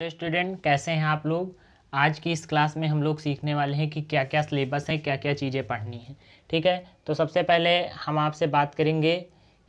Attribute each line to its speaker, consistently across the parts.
Speaker 1: तो स्टूडेंट कैसे हैं आप लोग आज की इस क्लास में हम लोग सीखने वाले हैं कि क्या क्या सिलेबस है क्या क्या चीज़ें पढ़नी है ठीक है तो सबसे पहले हम आपसे बात करेंगे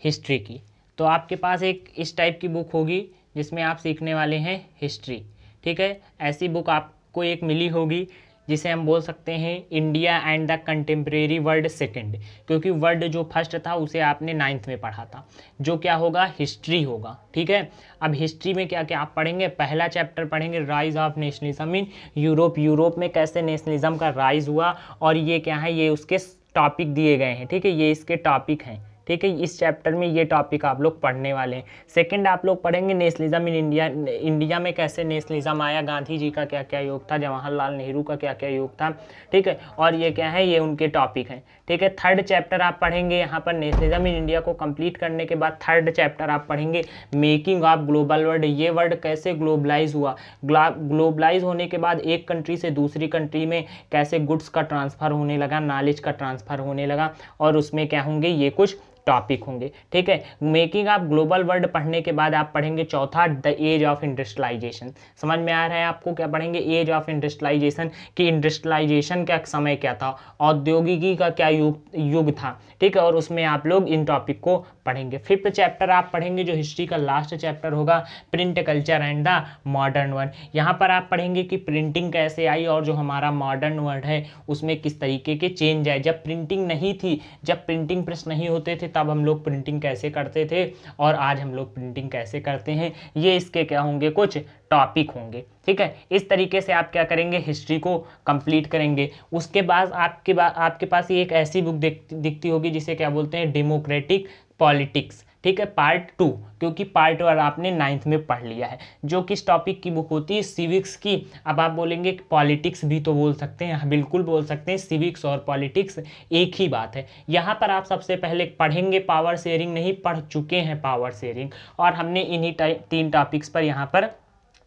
Speaker 1: हिस्ट्री की तो आपके पास एक इस टाइप की बुक होगी जिसमें आप सीखने वाले हैं हिस्ट्री ठीक है ऐसी बुक आपको एक मिली होगी जिसे हम बोल सकते हैं India and the contemporary world second क्योंकि वर्ल्ड जो फर्स्ट था उसे आपने नाइन्थ में पढ़ा था जो क्या होगा हिस्ट्री होगा ठीक है अब हिस्ट्री में क्या क्या आप पढ़ेंगे पहला चैप्टर पढ़ेंगे rise of nationalism in Europe Europe में कैसे नेशनलिज्म का राइज हुआ और ये क्या है ये उसके टॉपिक दिए गए हैं ठीक है ये इसके टॉपिक हैं ठीक है इस चैप्टर में ये टॉपिक आप लोग पढ़ने वाले हैं सेकंड आप लोग पढ़ेंगे नेशनलिज्म इन इंडिया इंडिया में कैसे नेशनलिज्म आया गांधी जी का क्या क्या योग था जवाहरलाल नेहरू का क्या क्या योग था ठीक है और ये क्या है ये उनके टॉपिक हैं ठीक है थर्ड चैप्टर आप पढ़ेंगे यहाँ पर नेशनलिज्म इन इंडिया को कम्प्लीट करने के बाद थर्ड चैप्टर आप पढ़ेंगे मेकिंग ऑफ ग्लोबल वर्ल्ड ये वर्ड कैसे ग्लोबलाइज हुआ ग्लोबलाइज होने के बाद एक कंट्री से दूसरी कंट्री में कैसे गुड्स का ट्रांसफ़र होने लगा नॉलेज का ट्रांसफ़र होने लगा और उसमें क्या होंगे ये कुछ टॉपिक होंगे ठीक है मेकिंग आप ग्लोबल वर्ल्ड पढ़ने के बाद आप पढ़ेंगे चौथा द एज ऑफ इंडस्ट्रियलाइजेशन समझ में आ रहा है आपको क्या पढ़ेंगे एज ऑफ इंडस्ट्रियलाइजेशन कि इंडस्ट्रियलाइजेशन का समय क्या था औद्योगिकी का क्या युग युग था ठीक है और उसमें आप लोग इन टॉपिक को पढ़ेंगे फिफ्थ चैप्टर आप पढ़ेंगे जो हिस्ट्री का लास्ट चैप्टर होगा print culture and the modern world यहाँ पर आप पढ़ेंगे कि प्रिंटिंग कैसे आई और जो हमारा मॉडर्न वर्ल्ड है उसमें किस तरीके के चेंज आए जब प्रिंटिंग नहीं थी जब प्रिंटिंग प्रेस नहीं होते थे तब हम लोग प्रिंटिंग कैसे करते थे और आज हम लोग प्रिंटिंग कैसे करते हैं ये इसके क्या होंगे कुछ टॉपिक होंगे ठीक है इस तरीके से आप क्या करेंगे हिस्ट्री को कंप्लीट करेंगे उसके बाद आपके बाद आपके पास ये एक ऐसी बुक दिखती होगी जिसे क्या बोलते हैं डेमोक्रेटिक पॉलिटिक्स ठीक है पार्ट टू क्योंकि पार्ट वन आपने नाइन्थ में पढ़ लिया है जो किस टॉपिक की बुक होती है सिविक्स की अब आप बोलेंगे पॉलिटिक्स भी तो बोल सकते हैं हाँ, बिल्कुल बोल सकते हैं सिविक्स और पॉलिटिक्स एक ही बात है यहाँ पर आप सबसे पहले पढ़ेंगे पावर शेयरिंग नहीं पढ़ चुके हैं पावर शेयरिंग और हमने इन्हीं तीन टॉपिक्स पर यहाँ पर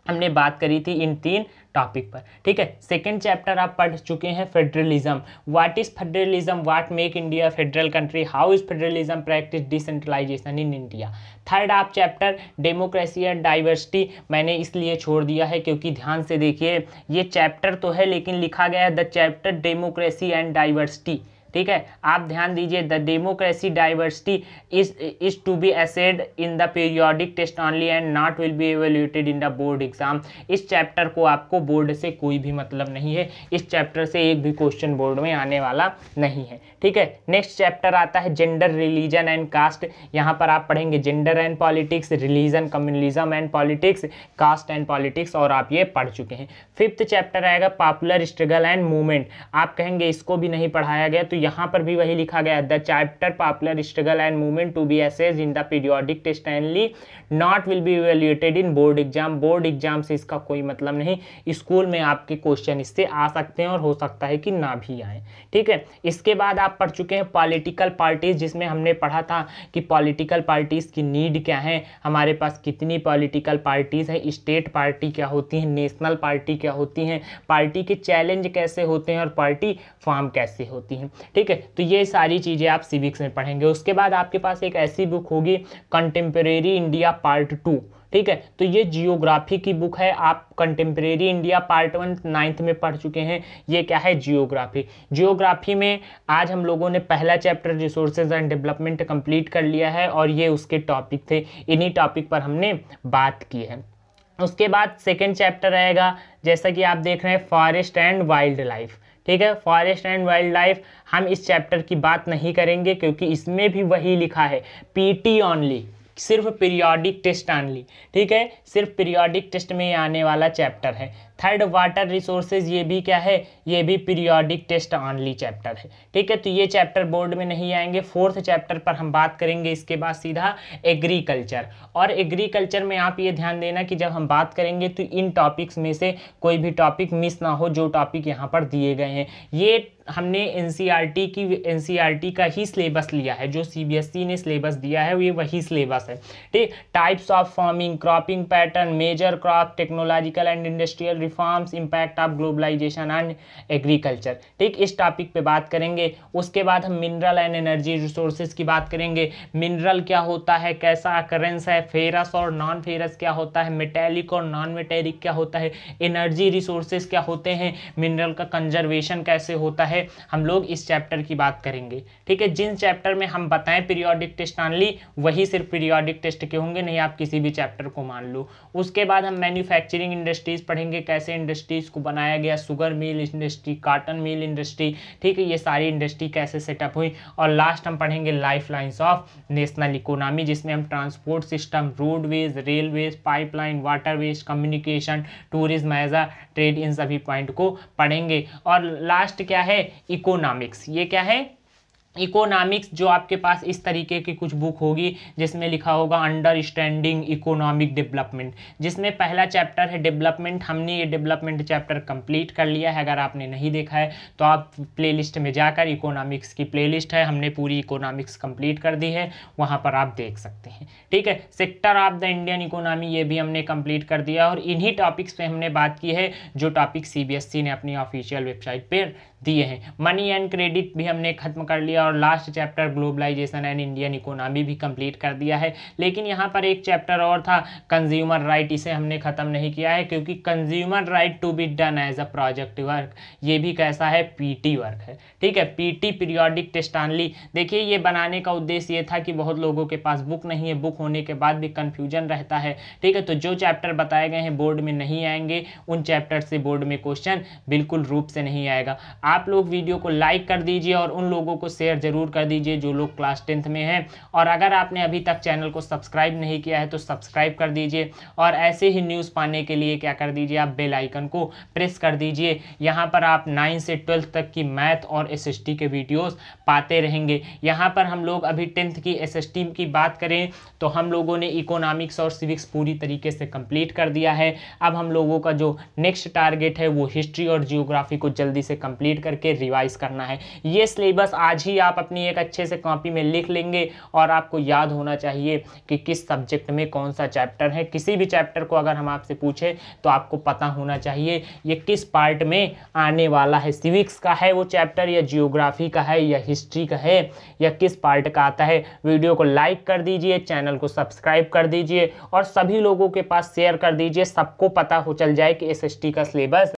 Speaker 1: हमने बात करी थी इन तीन टॉपिक पर ठीक है सेकेंड चैप्टर आप पढ़ चुके हैं federalism what is federalism what make India federal country how is federalism practice decentralization in India third आप चैप्टर डेमोक्रेसी एंड डाइवर्सिटी मैंने इसलिए छोड़ दिया है क्योंकि ध्यान से देखिए ये चैप्टर तो है लेकिन लिखा गया है the chapter democracy and diversity ठीक है आप ध्यान दीजिए the democracy diversity is is to be assessed in the periodic test only and not will be evaluated in the board exam इस चैप्टर को आपको बोर्ड से कोई भी मतलब नहीं है इस चैप्टर से एक भी क्वेश्चन बोर्ड में आने वाला नहीं है ठीक है नेक्स्ट चैप्टर आता है जेंडर रिलीजन एंड कास्ट यहाँ पर आप पढ़ेंगे gender and politics religion communalism and politics caste and politics और आप ये पढ़ चुके हैं फिफ्थ चैप्टर आएगा पॉपुलर स्ट्रगल एंड मूवमेंट आप कहेंगे इसको भी नहीं पढ़ाया गया तो यहाँ पर भी वही लिखा गया the chapter popular struggle and movement to be assessed in the periodic test only not will be evaluated in board exam board exam से इसका कोई मतलब नहीं स्कूल में आपके क्वेश्चन इससे आ सकते हैं और हो सकता है कि ना भी आए ठीक है इसके बाद आप पढ़ चुके हैं पॉलिटिकल पार्टीज जिसमें हमने पढ़ा था कि पॉलिटिकल पार्टीज़ की नीड क्या है हमारे पास कितनी पॉलिटिकल पार्टीज़ हैं स्टेट पार्टी क्या होती है नेशनल पार्टी क्या होती हैं पार्टी के चैलेंज कैसे होते हैं और पार्टी फॉर्म कैसे होती हैं ठीक है तो ये सारी चीज़ें आप सिविक्स में पढ़ेंगे उसके बाद आपके पास एक ऐसी बुक होगी कंटेम्प्रेरी इंडिया पार्ट टू ठीक है तो ये जियोग्राफी की बुक है आप contemporary India part one ninth में पढ़ चुके हैं ये क्या है जियोग्राफी जियोग्राफी में आज हम लोगों ने पहला chapter resources and development complete कर लिया है और ये उसके टॉपिक थे इन्हीं टॉपिक पर हमने बात की है उसके बाद सेकेंड चैप्टर आएगा जैसा कि आप देख रहे हैं फॉरेस्ट एंड वाइल्ड लाइफ ठीक है फॉरेस्ट एंड वाइल्ड लाइफ हम इस चैप्टर की बात नहीं करेंगे क्योंकि इसमें भी वही लिखा है पीटी ओनली सिर्फ पीरियाडिक टेस्ट आनली ठीक है सिर्फ पीरियाडिक टेस्ट में आने वाला चैप्टर है थर्ड वाटर रिसोर्सेज ये भी क्या है ये भी पीरियाडिक टेस्ट ऑनली चैप्टर है ठीक है तो ये चैप्टर बोर्ड में नहीं आएंगे फोर्थ चैप्टर पर हम बात करेंगे इसके बाद सीधा एग्रीकल्चर और एग्रीकल्चर में आप ये ध्यान देना कि जब हम बात करेंगे तो इन टॉपिक्स में से कोई भी टॉपिक मिस ना हो जो टॉपिक यहाँ पर दिए गए हैं ये हमने एन e की एन e का ही सिलेबस लिया है जो सी e ने सिलेबस दिया है ये वही सिलेबस है ठीक types of farming cropping pattern major crop technological and industrial reforms impact of globalization and agriculture ठीक इस टॉपिक पे बात करेंगे उसके बाद हम मिनरल एंड एनर्जी रिसोर्सेज की बात करेंगे मिनरल क्या होता है कैसा करेंस है फेरस और नॉन फेरस क्या होता है मेटेलिक और नॉन मेटेलिक क्या होता है एनर्जी रिसोर्सेज क्या होते हैं मिनरल का कंजर्वेशन कैसे होता है है हम लोग इस चैप्टर की बात करेंगे ठीक है जिन चैप्टर में हम बताएं पीरियोडिक टेस्ट ऑनली वही सिर्फ पीरियोडिक टेस्ट के होंगे नहीं आप किसी भी चैप्टर को मान लो उसके बाद हम मैन्युफैक्चरिंग इंडस्ट्रीज़ पढ़ेंगे कैसे इंडस्ट्रीज़ को बनाया गया sugar mill industry cotton mill industry ठीक है ये सारी इंडस्ट्री कैसे सेटअप हुई और लास्ट हम पढ़ेंगे life lines of national economy जिसमें हम transport system roadways railways pipeline waterways communication tourism trade इन सभी पॉइंट को पढ़ेंगे और लास्ट क्या है इकोनॉमिक्स ये क्या है इकोनॉमिक्स जो आपके पास इस तरीके की कुछ बुक होगी जिसमें लिखा होगा अंडरस्टैंडिंग इकोनॉमिक डेवलपमेंट जिसमें पहला चैप्टर है डेवलपमेंट हमने ये डेवलपमेंट चैप्टर कंप्लीट कर लिया है अगर आपने नहीं देखा है तो आप प्लेलिस्ट में जाकर इकोनॉमिक्स की प्लेलिस्ट है हमने पूरी इकोनॉमिक्स कंप्लीट कर दी है वहाँ पर आप देख सकते हैं ठीक है sector of the Indian economy ये भी हमने कम्प्लीट कर दिया और इन्हीं टॉपिक्स पर हमने बात की है जो टॉपिक सी e ने अपनी ऑफिशियल वेबसाइट पर दिए हैं मनी एंड क्रेडिट भी हमने खत्म कर लिया और last chapter globalization and Indian economy भी कंप्लीट कर दिया है लेकिन यहाँ पर एक चैप्टर और था कंज्यूमर राइट इसे हमने ख़त्म नहीं किया है क्योंकि consumer right to be done as a project work ये भी कैसा है पी वर्क है ठीक है पी टी पीरियोडिक टेस्टानली देखिए ये बनाने का उद्देश्य ये था कि बहुत लोगों के पास बुक नहीं है बुक होने के बाद भी कन्फ्यूजन रहता है ठीक है तो जो चैप्टर बताए गए हैं बोर्ड में नहीं आएंगे उन चैप्टर से बोर्ड में क्वेश्चन बिल्कुल रूप से नहीं आएगा आप लोग वीडियो को लाइक कर दीजिए और उन लोगों को शेयर जरूर कर दीजिए जो लोग क्लास टेंथ में हैं और अगर आपने अभी तक चैनल को सब्सक्राइब नहीं किया है तो सब्सक्राइब कर दीजिए और ऐसे ही न्यूज़ पाने के लिए क्या कर दीजिए आप बेल आइकन को प्रेस कर दीजिए यहाँ पर आप नाइन से ट्वेल्थ तक की मैथ और एस के वीडियोज़ पाते रहेंगे यहाँ पर हम लोग अभी टेंथ की एस की बात करें तो हम लोगों ने इकोनॉमिक्स और सिविक्स पूरी तरीके से कंप्लीट कर दिया है अब हम लोगों का जो नेक्स्ट टारगेट है वो हिस्ट्री और जियोग्राफी को जल्दी से कंप्लीट करके रिवाइज करना है ये सिलेबस आज ही आप अपनी एक अच्छे से कॉपी में लिख लेंगे और आपको याद होना चाहिए कि किस सब्जेक्ट में कौन सा चैप्टर है किसी भी चैप्टर को अगर हम आपसे पूछें तो आपको पता होना चाहिए ये किस पार्ट में आने वाला है सिविक्स का है वो चैप्टर या जियोग्राफी का है या हिस्ट्री का है या किस पार्ट का आता है वीडियो को लाइक कर दीजिए चैनल को सब्सक्राइब कर दीजिए और सभी लोगों के पास शेयर कर दीजिए सबको पता हो चल जाए कि एस का सिलेबस